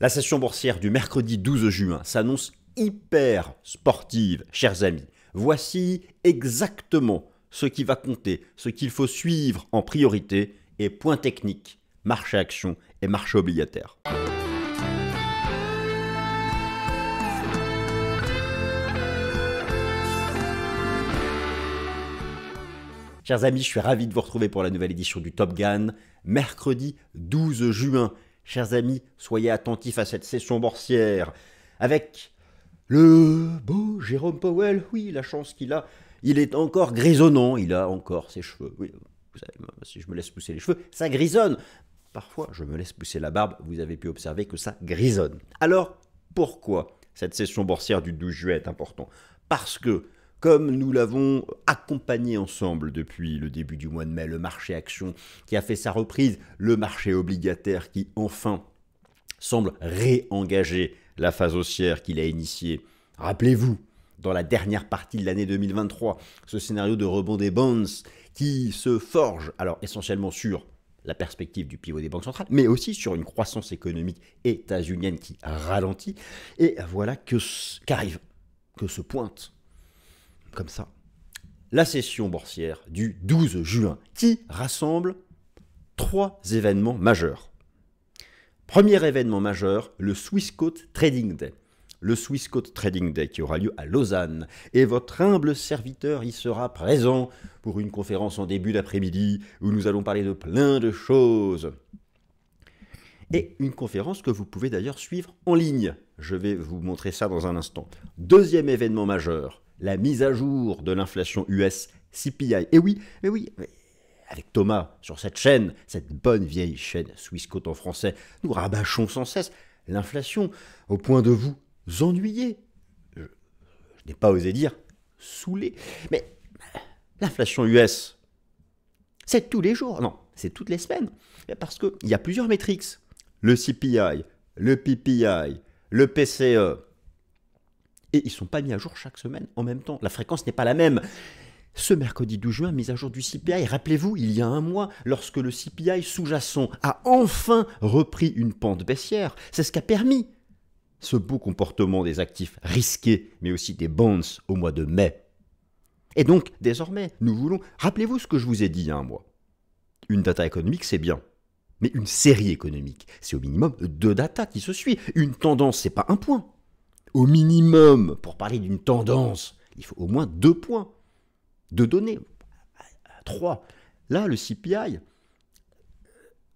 La session boursière du mercredi 12 juin s'annonce hyper sportive, chers amis. Voici exactement ce qui va compter, ce qu'il faut suivre en priorité et point technique, marché action et marché obligataire. Chers amis, je suis ravi de vous retrouver pour la nouvelle édition du Top Gun, mercredi 12 juin. Chers amis, soyez attentifs à cette session boursière. Avec le beau Jérôme Powell, oui, la chance qu'il a. Il est encore grisonnant, il a encore ses cheveux. Oui, vous savez, si je me laisse pousser les cheveux, ça grisonne. Parfois, je me laisse pousser la barbe, vous avez pu observer que ça grisonne. Alors, pourquoi cette session boursière du 12 juillet est importante Parce que comme nous l'avons accompagné ensemble depuis le début du mois de mai, le marché action qui a fait sa reprise, le marché obligataire qui enfin semble réengager la phase haussière qu'il a initiée. Rappelez-vous, dans la dernière partie de l'année 2023, ce scénario de rebond des bonds qui se forge, alors essentiellement sur la perspective du pivot des banques centrales, mais aussi sur une croissance économique états-unienne qui ralentit. Et voilà que qu'arrive, que se pointe comme ça, la session boursière du 12 juin, qui rassemble trois événements majeurs. Premier événement majeur, le Swissquote Trading Day. Le Swissquote Trading Day qui aura lieu à Lausanne. Et votre humble serviteur y sera présent pour une conférence en début d'après-midi où nous allons parler de plein de choses. Et une conférence que vous pouvez d'ailleurs suivre en ligne je vais vous montrer ça dans un instant. Deuxième événement majeur, la mise à jour de l'inflation US CPI. Et eh oui, mais oui, avec Thomas, sur cette chaîne, cette bonne vieille chaîne suisse en français, nous rabâchons sans cesse l'inflation au point de vous ennuyer. Je, n'ai pas osé dire saouler. Mais l'inflation US, c'est tous les jours, non, c'est toutes les semaines. Parce qu'il y a plusieurs métriques. Le CPI, le PPI, le PCE. Euh, et ils ne sont pas mis à jour chaque semaine en même temps. La fréquence n'est pas la même. Ce mercredi 12 juin, mise à jour du CPI. Rappelez-vous, il y a un mois, lorsque le CPI sous-jacent a enfin repris une pente baissière, c'est ce qui a permis ce beau comportement des actifs risqués, mais aussi des bonds au mois de mai. Et donc, désormais, nous voulons, rappelez-vous ce que je vous ai dit il y a un mois. Une data économique, c'est bien. Mais une série économique, c'est au minimum deux data qui se suivent. Une tendance, c'est pas un point. Au minimum, pour parler d'une tendance, il faut au moins deux points, deux données, trois. Là, le CPI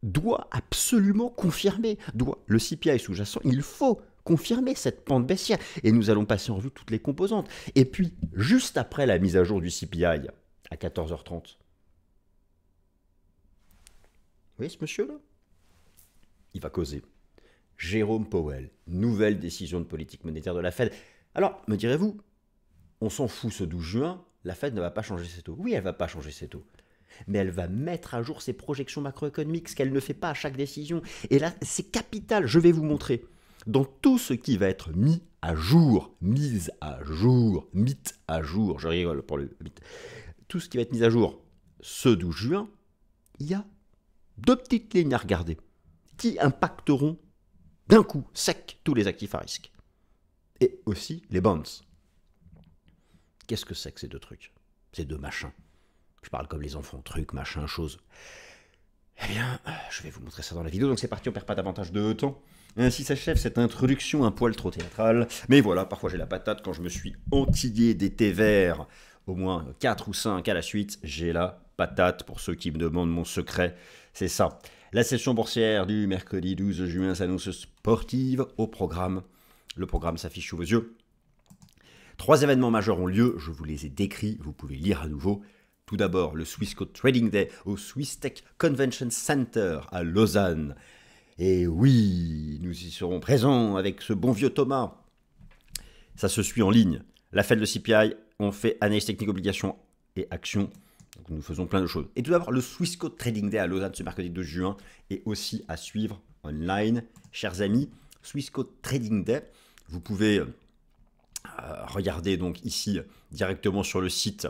doit absolument confirmer, doit le CPI sous-jacent, il faut confirmer cette pente baissière. Et nous allons passer en revue toutes les composantes. Et puis, juste après la mise à jour du CPI, à 14h30, voyez ce monsieur-là Il va causer. Jérôme Powell, nouvelle décision de politique monétaire de la Fed. Alors, me direz-vous, on s'en fout ce 12 juin, la Fed ne va pas changer ses taux. Oui, elle ne va pas changer ses taux. Mais elle va mettre à jour ses projections macroéconomiques, ce qu'elle ne fait pas à chaque décision. Et là, c'est capital, je vais vous montrer. Dans tout ce qui va être mis à jour, mise à jour, mythe à jour, je rigole pour le mythe, tout ce qui va être mis à jour ce 12 juin, il y a deux petites lignes à regarder qui impacteront d'un coup sec tous les actifs à risque. Et aussi les bonds. Qu'est-ce que c'est que ces deux trucs Ces deux machins Je parle comme les enfants, trucs, machins, choses. Eh bien, je vais vous montrer ça dans la vidéo, donc c'est parti, on perd pas davantage de temps. Ainsi s'achève cette introduction un poil trop théâtrale. Mais voilà, parfois j'ai la patate quand je me suis entillé des vert au moins 4 ou 5 à la suite, j'ai la patate pour ceux qui me demandent mon secret. C'est ça. La session boursière du mercredi 12 juin s'annonce sportive au programme. Le programme s'affiche sous vos yeux. Trois événements majeurs ont lieu, je vous les ai décrits, vous pouvez lire à nouveau. Tout d'abord, le Swiss code Trading Day au Swiss Tech Convention Center à Lausanne. Et oui, nous y serons présents avec ce bon vieux Thomas. Ça se suit en ligne. La fête de CPI, on fait analyse technique, obligation et action nous faisons plein de choses. Et tout d'abord, le Swissco Trading Day à Lausanne ce mercredi 2 juin est aussi à suivre online. Chers amis, Swissco Trading Day, vous pouvez euh, euh, regarder donc ici directement sur le site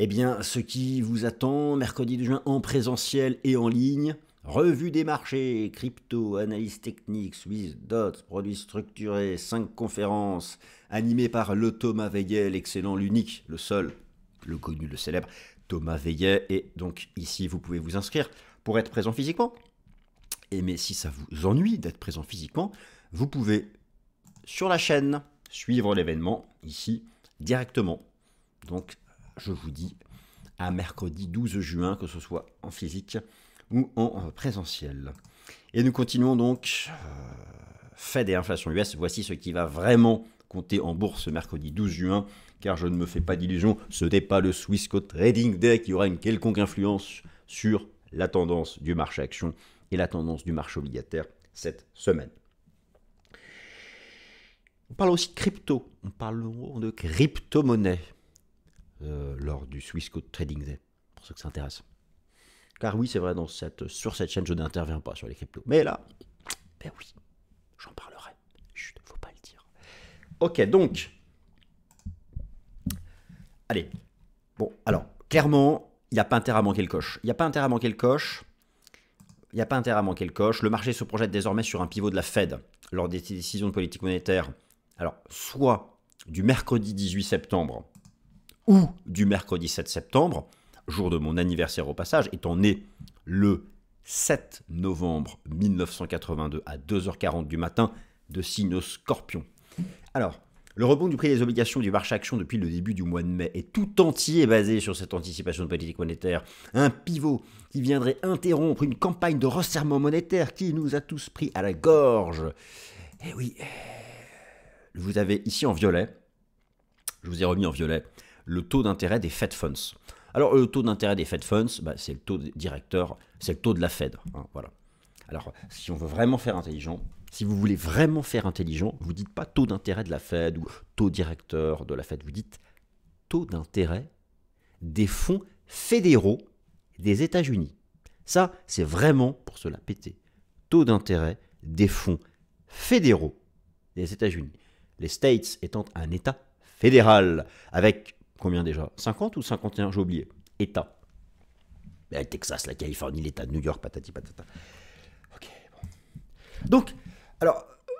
eh bien, ce qui vous attend mercredi 2 juin en présentiel et en ligne. Revue des marchés, crypto, analyse technique, Swiss Dots, produits structurés, 5 conférences animées par le Thomas l'excellent, l'unique, le seul, le connu, le célèbre, Thomas Veillet. Et donc ici, vous pouvez vous inscrire pour être présent physiquement. Et mais si ça vous ennuie d'être présent physiquement, vous pouvez sur la chaîne suivre l'événement ici directement. Donc je vous dis à mercredi 12 juin, que ce soit en physique ou en euh, présentiel. Et nous continuons donc euh, Fed et inflation US. Voici ce qui va vraiment compter en bourse mercredi 12 juin car je ne me fais pas d'illusion, ce n'est pas le Swissquote Trading Day qui aura une quelconque influence sur la tendance du marché action et la tendance du marché obligataire cette semaine. On parle aussi de crypto, on parle de crypto-monnaie euh, lors du Swissquote Trading Day, pour ceux que ça intéresse. Car oui, c'est vrai, sur cette chaîne, je n'interviens pas sur les cryptos. Mais là, ben oui, j'en parlerai. ne faut pas le dire. Ok, donc, Allez. Bon, alors, clairement, il n'y a pas intérêt à manquer le coche. Il n'y a pas intérêt à manquer le coche. Il n'y a pas intérêt à manquer le coche. Le marché se projette désormais sur un pivot de la Fed lors des décisions de politique monétaire. Alors, soit du mercredi 18 septembre ou du mercredi 7 septembre, jour de mon anniversaire au passage, étant né le 7 novembre 1982 à 2h40 du matin de signe scorpion. Alors, le rebond du prix des obligations du marché action depuis le début du mois de mai est tout entier basé sur cette anticipation de politique monétaire. Un pivot qui viendrait interrompre une campagne de resserrement monétaire qui nous a tous pris à la gorge. Eh oui, euh, vous avez ici en violet, je vous ai remis en violet, le taux d'intérêt des Fed Funds. Alors le taux d'intérêt des Fed Funds, bah, c'est le taux directeur, c'est le taux de la Fed. Hein, voilà. Alors si on veut vraiment faire intelligent, si vous voulez vraiment faire intelligent, vous dites pas taux d'intérêt de la Fed ou taux directeur de la Fed, vous dites taux d'intérêt des fonds fédéraux des États-Unis. Ça, c'est vraiment pour cela, pété. péter. Taux d'intérêt des fonds fédéraux des États-Unis. Les States étant un État fédéral, avec combien déjà 50 ou 51 J'ai oublié. État. Eh, Texas, la Californie, l'État de New York, patati patata. Ok, bon. Donc, alors, euh,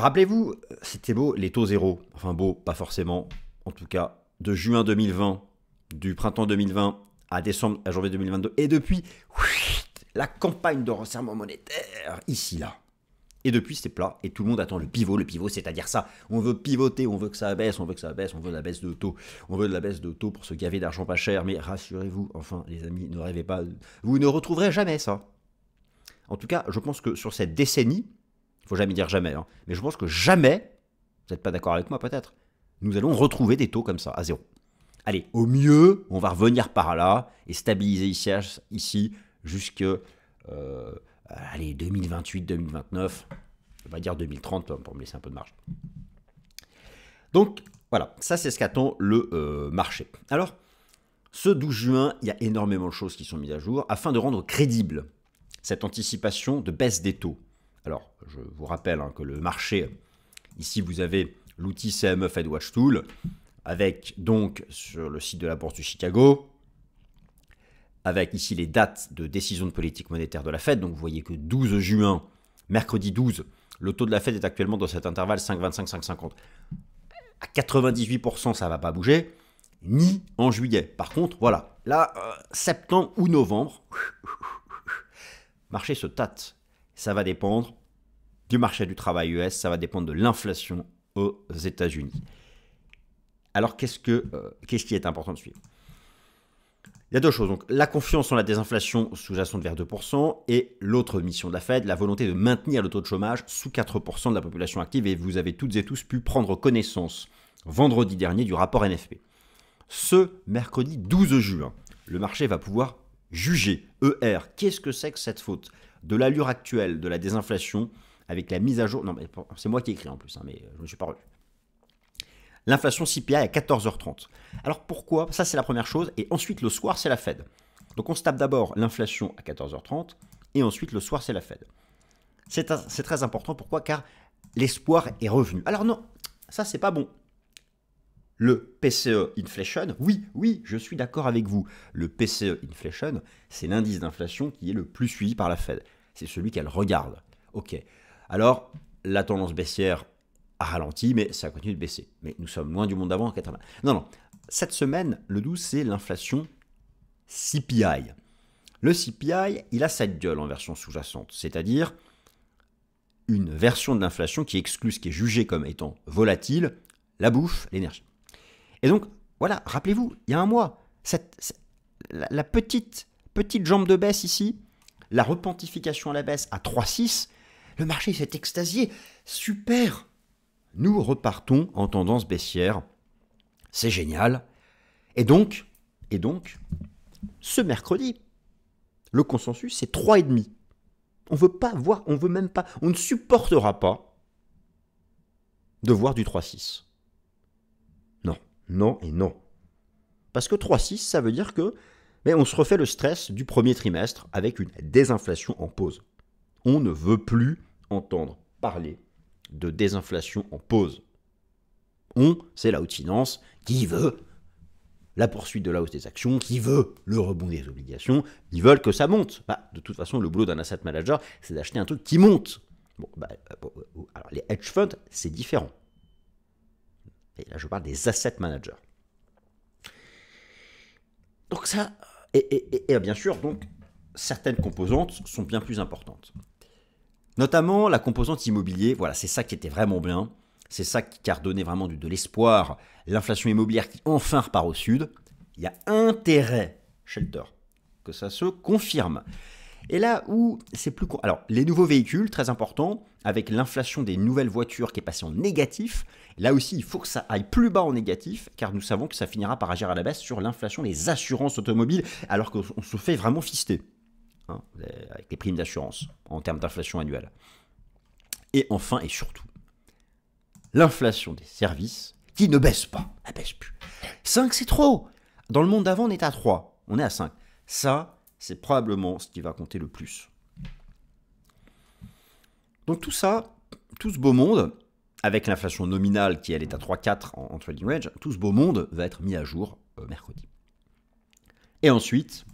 rappelez-vous, c'était beau, les taux zéro. Enfin beau, pas forcément. En tout cas, de juin 2020, du printemps 2020 à décembre, à janvier 2022. Et depuis, la campagne de resserrement monétaire, ici, là. Et depuis, c'est plat et tout le monde attend le pivot. Le pivot, c'est-à-dire ça. On veut pivoter, on veut que ça baisse, on veut que ça baisse, on veut de la baisse de taux. On veut de la baisse de taux pour se gaver d'argent pas cher. Mais rassurez-vous, enfin, les amis, ne rêvez pas. Vous ne retrouverez jamais ça. En tout cas, je pense que sur cette décennie, il faut jamais dire jamais. Hein. Mais je pense que jamais, vous n'êtes pas d'accord avec moi peut-être, nous allons retrouver des taux comme ça, à zéro. Allez, au mieux, on va revenir par là et stabiliser ici, ici jusque euh, allez, 2028, 2029, on va dire 2030 pour me laisser un peu de marge. Donc voilà, ça c'est ce qu'attend le euh, marché. Alors, ce 12 juin, il y a énormément de choses qui sont mises à jour afin de rendre crédible cette anticipation de baisse des taux. Alors, je vous rappelle hein, que le marché, ici vous avez l'outil CME Fed Watch Tool, avec donc sur le site de la Bourse du Chicago, avec ici les dates de décision de politique monétaire de la Fed. Donc vous voyez que 12 juin, mercredi 12, le taux de la Fed est actuellement dans cet intervalle 5,25-5,50. À 98%, ça ne va pas bouger, ni en juillet. Par contre, voilà, là, euh, septembre ou novembre, marché se tâte ça va dépendre du marché du travail US, ça va dépendre de l'inflation aux États-Unis. Alors qu'est-ce, euh, qui est important de suivre Il y a deux choses. Donc, la confiance en la désinflation sous-jacente vers 2% et l'autre mission de la Fed, la volonté de maintenir le taux de chômage sous 4% de la population active. Et vous avez toutes et tous pu prendre connaissance vendredi dernier du rapport NFP. Ce mercredi 12 juin, le marché va pouvoir juger. ER, qu'est-ce que c'est que cette faute de l'allure actuelle de la désinflation avec la mise à jour. Non, mais c'est moi qui ai écrit en plus, hein, mais euh, je ne me suis pas relu. L'inflation CPI à 14h30. Alors pourquoi Ça, c'est la première chose. Et ensuite, le soir, c'est la Fed. Donc on se tape d'abord l'inflation à 14h30 et ensuite, le soir, c'est la Fed. C'est très important. Pourquoi Car l'espoir est revenu. Alors non, ça, c'est pas bon. Le PCE Inflation, oui, oui, je suis d'accord avec vous. Le PCE Inflation, c'est l'indice d'inflation qui est le plus suivi par la Fed c'est celui qu'elle regarde. Ok. Alors, la tendance baissière a ralenti, mais ça continue de baisser. Mais nous sommes loin du monde d'avant en 80. Non, non. Cette semaine, le 12, c'est l'inflation CPI. Le CPI, il a cette gueule en version sous-jacente, c'est-à-dire une version de l'inflation qui exclut ce qui est jugé comme étant volatile, la bouffe, l'énergie. Et donc, voilà, rappelez-vous, il y a un mois, cette, la, la, petite, petite jambe de baisse ici, la repentification à la baisse à 3,6, le marché s'est extasié. Super Nous repartons en tendance baissière. C'est génial. Et donc, et donc, ce mercredi, le consensus, c'est 3,5. On veut pas voir, on veut même pas, on ne supportera pas de voir du 3,6. Non, non et non. Parce que 3,6, ça veut dire que mais on se refait le stress du premier trimestre avec une désinflation en pause. On ne veut plus entendre parler de désinflation en pause. On, c'est la haute finance qui veut la poursuite de la hausse des actions, qui veut le rebond des obligations, qui veulent que ça monte. Bah, de toute façon, le boulot d'un asset manager, c'est d'acheter un truc qui monte. Bah, euh, euh, oh, alors les hedge funds, c'est différent. Et là, je parle des asset managers. Donc ça, et, bien sûr, donc, certaines composantes sont bien plus importantes. Notamment la composante immobilier, voilà, c'est ça qui était vraiment bien. C'est ça qui a redonné vraiment de, de l'espoir. L'inflation immobilière qui enfin repart au sud. Il y a intérêt, Shelter, que ça se confirme. Et là où c'est plus... Alors, les nouveaux véhicules, très important, avec l'inflation des nouvelles voitures qui est passée en négatif, là aussi, il faut que ça aille plus bas en négatif, car nous savons que ça finira par agir à la baisse sur l'inflation des assurances automobiles, alors qu'on se fait vraiment fister, hein, avec les primes d'assurance, en termes d'inflation annuelle. Et enfin et surtout, l'inflation des services, qui ne baisse pas, elle baisse plus. 5, c'est trop Dans le monde d'avant, on était à 3, on est à 5. Ça, c'est probablement ce qui va compter le plus. Donc tout ça, tout ce beau monde, avec l'inflation nominale qui elle est à 3,4 en, en, trading range, tout ce beau monde va être mis à jour euh, mercredi. Et ensuite,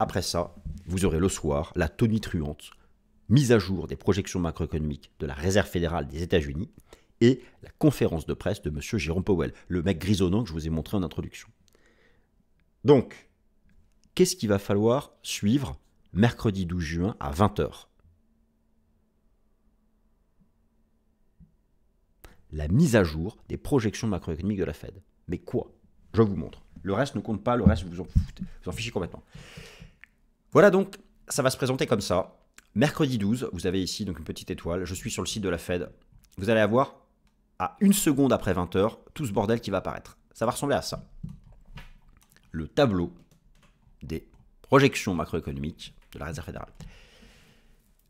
après ça, vous aurez le soir la tonitruante mise à jour des projections macroéconomiques de la Réserve fédérale des États-Unis et la conférence de presse de M. Jérôme Powell, le mec grisonnant que je vous ai montré en introduction. Donc, qu'est-ce qu'il va falloir suivre mercredi 12 juin à 20h La mise à jour des projections macroéconomiques de la Fed. Mais quoi Je vous montre. Le reste ne compte pas, le reste vous en vous en fichez complètement. Voilà donc, ça va se présenter comme ça. Mercredi 12, vous avez ici donc une petite étoile. Je suis sur le site de la Fed. Vous allez avoir à une seconde après 20h tout ce bordel qui va apparaître. Ça va ressembler à ça. Le tableau des projections macroéconomiques de la Réserve fédérale.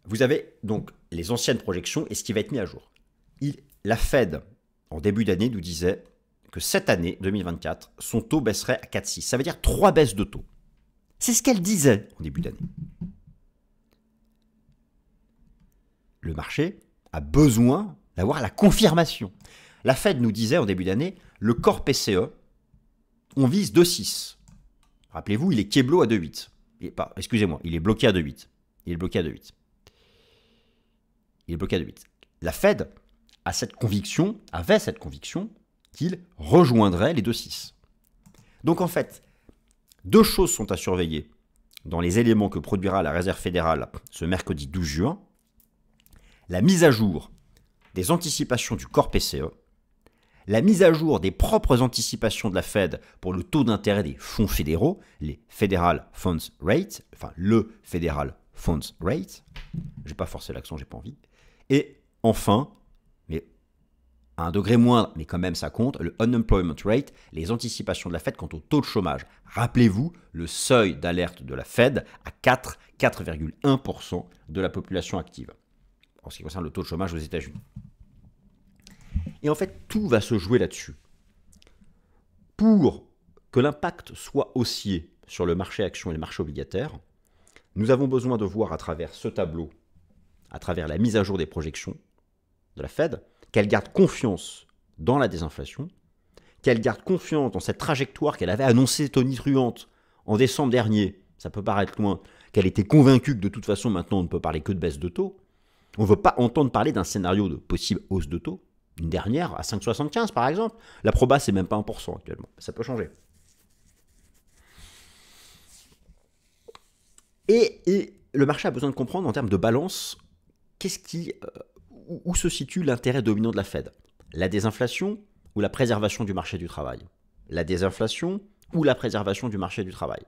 Vous avez donc les anciennes projections et ce qui va être mis à jour. la Fed, en début d'année, nous disait que cette année, 2024, son taux baisserait à 4,6. Ça veut dire trois baisses de taux. C'est ce qu'elle disait en début d'année. Le marché a besoin d'avoir la confirmation. La Fed nous disait en début d'année, le corps PCE, on vise 2,6. Rappelez-vous, il est Keblo à 2-8. Excusez-moi, il est bloqué à 2-8. Il est bloqué à 2-8. Il est bloqué à 2 La Fed a cette conviction, avait cette conviction qu'il rejoindrait les 2-6. Donc en fait, deux choses sont à surveiller dans les éléments que produira la Réserve fédérale ce mercredi 12 juin. La mise à jour des anticipations du corps PCE, la mise à jour des propres anticipations de la Fed pour le taux d'intérêt des fonds fédéraux, les Federal Funds Rate, enfin le Federal Funds Rate, j'ai pas forcé l'accent, j'ai pas envie, et enfin, mais à un degré moindre, mais quand même ça compte, le unemployment rate, les anticipations de la Fed quant au taux de chômage. Rappelez-vous le seuil d'alerte de la Fed à 4, 4,1% de la population active en ce qui concerne le taux de chômage aux États-Unis. Et en fait, tout va se jouer là-dessus. Pour que l'impact soit haussier sur le marché action et le marché obligataire, nous avons besoin de voir à travers ce tableau, à travers la mise à jour des projections de la Fed, qu'elle garde confiance dans la désinflation, qu'elle garde confiance dans cette trajectoire qu'elle avait annoncée tonitruante en décembre dernier, ça peut paraître loin, qu'elle était convaincue que de toute façon maintenant on ne peut parler que de baisse de taux. On ne veut pas entendre parler d'un scénario de possible hausse de taux une dernière à 5,75 par exemple. La proba, c'est même pas 1% actuellement. Ça peut changer. Et, et, le marché a besoin de comprendre en termes de balance qu'est-ce qui, euh, où se situe l'intérêt dominant de la Fed La désinflation ou la préservation du marché du travail La désinflation ou la préservation du marché du travail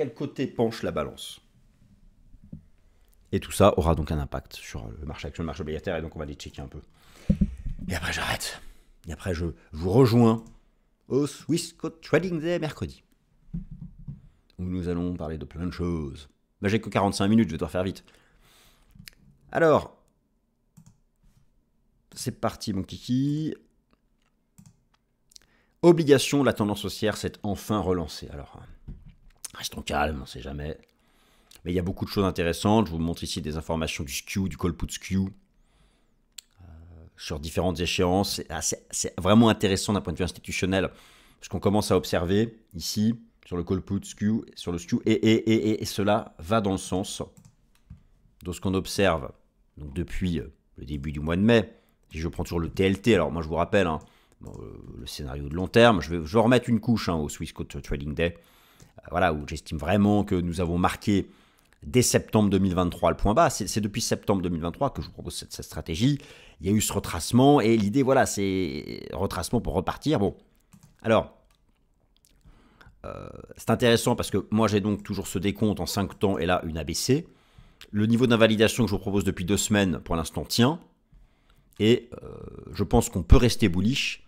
quel côté penche la balance. Et tout ça aura donc un impact sur le marché action, le marché obligataire, et donc on va les checker un peu. Et après j'arrête. Et après je vous rejoins au Swiss Code Trading Day mercredi. Où nous allons parler de plein de choses. j'ai que 45 minutes, je vais devoir faire vite. Alors, c'est parti mon kiki. Obligation, la tendance haussière s'est enfin relancée. Alors, Restons calmes, on ne sait jamais. Mais il y a beaucoup de choses intéressantes. Je vous montre ici des informations du SKU, du call put euh, sur différentes échéances. C'est vraiment intéressant d'un point de vue institutionnel, Ce qu'on commence à observer ici, sur le call put sur le SKU. et, cela va dans le sens de ce qu'on observe depuis euh, le début du mois de mai. Si je prends toujours le TLT, alors moi je vous rappelle, hein, euh, le scénario de long terme, je vais, je remettre une couche hein, au Swiss Code Trading Day voilà, où j'estime vraiment que nous avons marqué dès septembre 2023 le point bas. C'est depuis septembre 2023 que je vous propose cette, stratégie. Il y a eu ce retracement et l'idée, voilà, c'est retracement pour repartir. Bon, alors, euh, c'est intéressant parce que moi j'ai donc toujours ce décompte en 5 temps et là une ABC. Le niveau d'invalidation que je vous propose depuis deux semaines pour l'instant tient. Et euh, je pense qu'on peut rester bullish.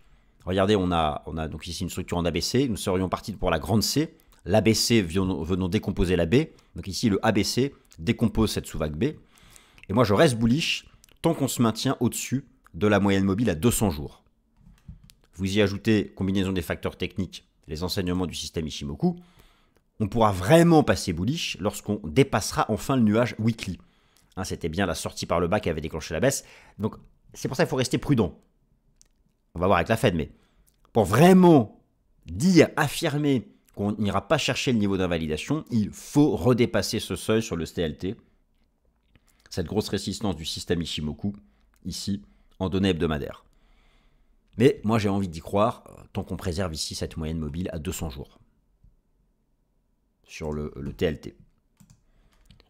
Regardez, on a, on a donc ici une structure en ABC. Nous serions partis pour la grande C l'ABC venant décomposer la B. Donc ici, le ABC décompose cette sous-vague B. Et moi, je reste bullish tant qu'on se maintient au-dessus de la moyenne mobile à 200 jours. Vous y ajoutez combinaison des facteurs techniques, les enseignements du système Ishimoku. On pourra vraiment passer bullish lorsqu'on dépassera enfin le nuage weekly. Hein, c'était bien la sortie par le bas qui avait déclenché la baisse. Donc c'est pour ça qu'il faut rester prudent. On va voir avec la Fed, mais pour vraiment dire, affirmer qu'on n'ira pas chercher le niveau d'invalidation, il faut redépasser ce seuil sur le TLT. cette grosse résistance du système Ishimoku, ici, en données hebdomadaires. Mais moi j'ai envie d'y croire euh, tant qu'on préserve ici cette moyenne mobile à 200 jours sur le, TLT.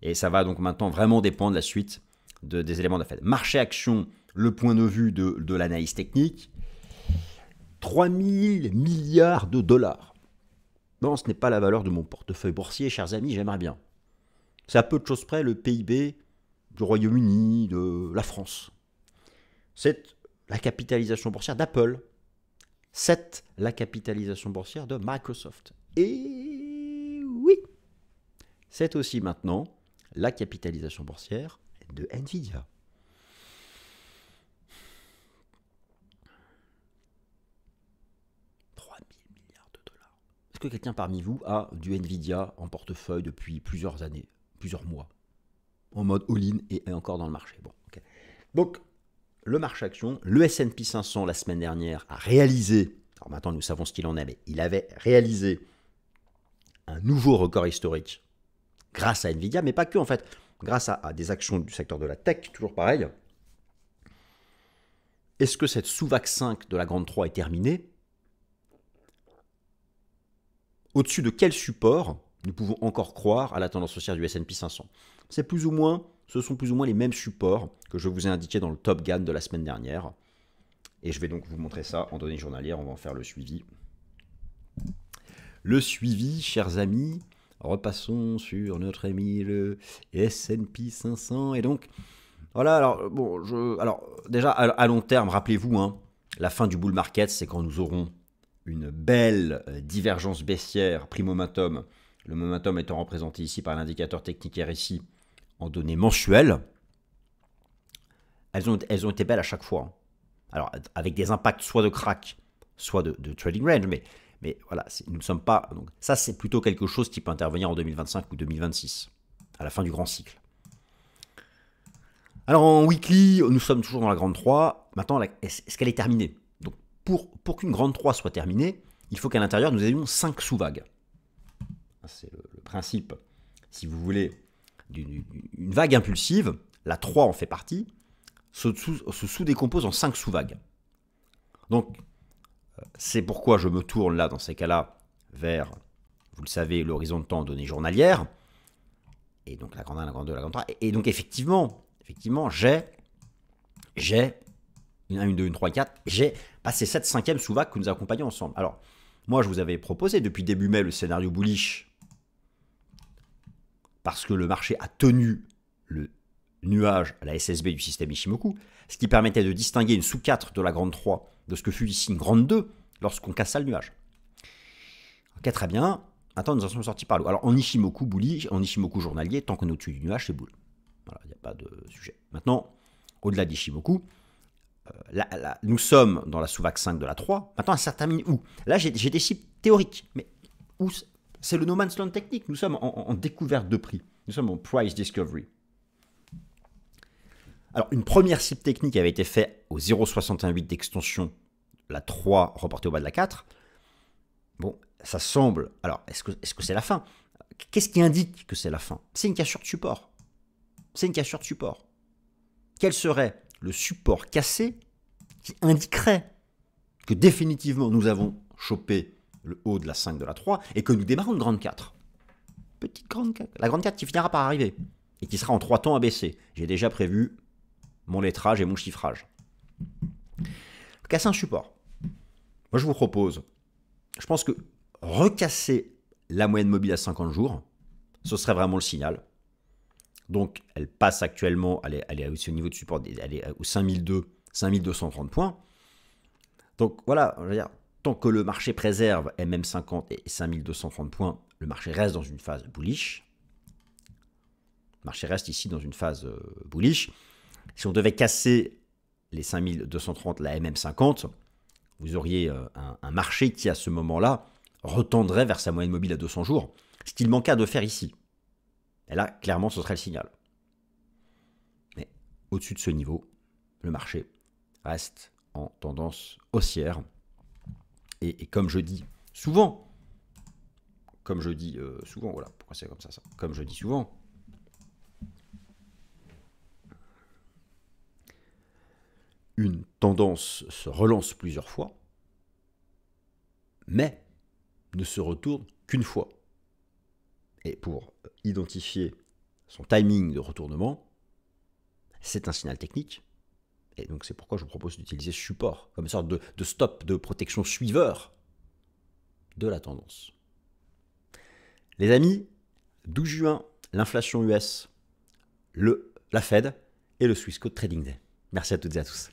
Et ça va donc maintenant vraiment dépendre de la suite de, des éléments de Marché action, le point de vue de, de l'analyse technique, 3000 milliards de dollars. Non, ce n'est pas la valeur de mon portefeuille boursier, chers amis, j'aimerais bien. C'est à peu de choses près le PIB du Royaume-Uni, de la France. C'est la capitalisation boursière d'Apple. C'est la capitalisation boursière de Microsoft. Et oui, c'est aussi maintenant la capitalisation boursière de Nvidia. que quelqu'un parmi vous a du Nvidia en portefeuille depuis plusieurs années, plusieurs mois En mode all-in et encore dans le marché. Bon, Donc, le marché action, le SP 500 la semaine dernière a réalisé, alors maintenant nous savons ce qu'il en est, mais il avait réalisé un nouveau record historique grâce à Nvidia, mais pas que en fait, grâce à, des actions du secteur de la tech, toujours pareil. Est-ce que cette sous vac 5 de la Grande 3 est terminée au-dessus de quel support nous pouvons encore croire à la tendance haussière du S&P 500 C'est plus ou moins, ce sont plus ou moins les mêmes supports que je vous ai indiqués dans le Top Gun de la semaine dernière. Et je vais donc vous montrer ça en données journalières, on va en faire le suivi. Le suivi, chers amis, repassons sur notre ami le S&P 500 et donc voilà alors bon je alors déjà à, long terme rappelez-vous hein, la fin du bull market c'est quand nous aurons une belle euh, divergence baissière prix momentum le momentum étant représenté ici par l'indicateur technique RSI en données mensuelles, elles ont, elles ont été belles à chaque fois. Hein. Alors, avec des impacts soit de crack, soit de, trading range, mais, mais voilà, nous ne sommes pas. Donc, ça, c'est plutôt quelque chose qui peut intervenir en 2025 ou 2026, à la fin du grand cycle. Alors, en weekly, nous sommes toujours dans la grande 3. Maintenant, est-ce qu'elle est terminée pour, qu'une grande 3 soit terminée, il faut qu'à l'intérieur, nous ayons 5 sous-vagues. C'est le, principe, si vous voulez, d'une vague impulsive. La 3 en fait partie. Se, sous-décompose en 5 sous-vagues. Donc, euh, c'est pourquoi je me tourne là, dans ces cas-là, vers, vous le savez, l'horizon de temps donné journalière. Et donc la grande 1, la grande 2, la grande 3. Et, donc effectivement, effectivement j'ai 1, 1, 2, 1, 3, 4, j'ai passé cette cinquième sous-vague que nous accompagnons ensemble. Alors, moi, je vous avais proposé depuis début mai le scénario bullish, parce que le marché a tenu le nuage à la SSB du système Ishimoku, ce qui permettait de distinguer une sous-4 de la grande 3 de ce que fut ici une grande 2 lorsqu'on cassa le nuage. Ok, très bien. Attends, nous en sommes sortis par l'eau. Alors, en Ishimoku bullish, en Ishimoku journalier, tant qu'on est au-dessus du nuage, c'est boule. Voilà, il n'y a pas de sujet. Maintenant, au-delà d'Ishimoku, euh, nous sommes dans la sous vac 5 de la 3. Maintenant, ça termine où Là, j'ai des cibles théoriques, mais où C'est le no man's land technique. Nous sommes en, découverte de prix. Nous sommes en price discovery. Alors, une première cible technique avait été faite au 0,618 d'extension, la 3 reportée au bas de la 4. Bon, ça semble. Alors, est-ce que c'est -ce que la fin Qu'est-ce qui indique que c'est la fin C'est une cassure de support. C'est une cassure de support. Quelle serait le support cassé qui indiquerait que définitivement nous avons chopé le haut de la 5 de la 3 et que nous démarrons une grande 4. Petite grande 4. La grande 4 qui finira par arriver et qui sera en trois temps abaissée. J'ai déjà prévu mon lettrage et mon chiffrage. Casser un support. Moi, je vous propose, je pense que recasser la moyenne mobile à 50 jours, ce serait vraiment le signal. Donc elle passe actuellement, elle est, aussi au niveau de support, elle est euh, aux 5230 points. Donc voilà, tant que le marché préserve MM50 et 5230 points, le marché reste dans une phase bullish. Le marché reste ici dans une phase euh, bullish. Si on devait casser les 5230, la MM50, vous auriez euh, un, un marché qui, à ce moment-là, retendrait vers sa moyenne mobile à 200 jours, ce qu'il manqua de faire ici. Et là, clairement, ce serait le signal. Mais au-dessus de ce niveau, le marché reste en tendance haussière. Et, comme je dis souvent, comme je dis euh, souvent, voilà, pourquoi c'est comme ça, ça Comme je dis souvent, une tendance se relance plusieurs fois, mais ne se retourne qu'une fois et pour identifier son timing de retournement, c'est un signal technique. Et donc c'est pourquoi je vous propose d'utiliser support comme une sorte de, stop, de protection suiveur de la tendance. Les amis, 12 juin, l'inflation US, le, la Fed et le Code Trading Day. Merci à toutes et à tous.